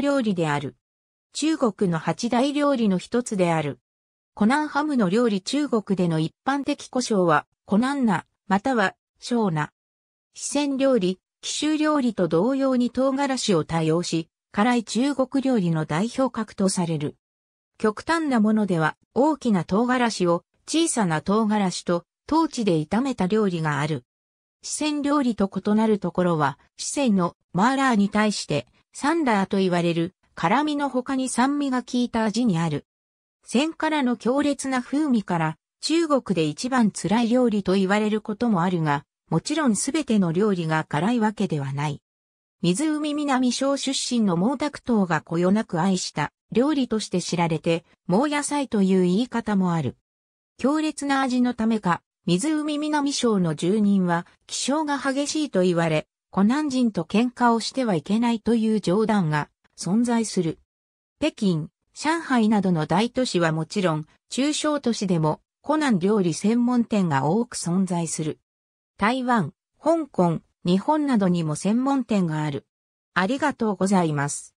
料理である。中国の八大料理の一つである。コナンハムの料理中国での一般的胡椒は、コナンナ、または、小ナ。四川料理、紀州料理と同様に唐辛子を多用し、辛い中国料理の代表格とされる。極端なものでは、大きな唐辛子を小さな唐辛子と当地で炒めた料理がある。四川料理と異なるところは、四川のマーラーに対して、サンダーと言われる辛味の他に酸味が効いた味にある。鮮からの強烈な風味から中国で一番辛い料理と言われることもあるが、もちろんすべての料理が辛いわけではない。湖南省出身の毛沢東がこよなく愛した料理として知られて、毛野菜という言い方もある。強烈な味のためか、湖南省の住人は気性が激しいと言われ、コナン人と喧嘩をしてはいけないという冗談が存在する。北京、上海などの大都市はもちろん、中小都市でもコナン料理専門店が多く存在する。台湾、香港、日本などにも専門店がある。ありがとうございます。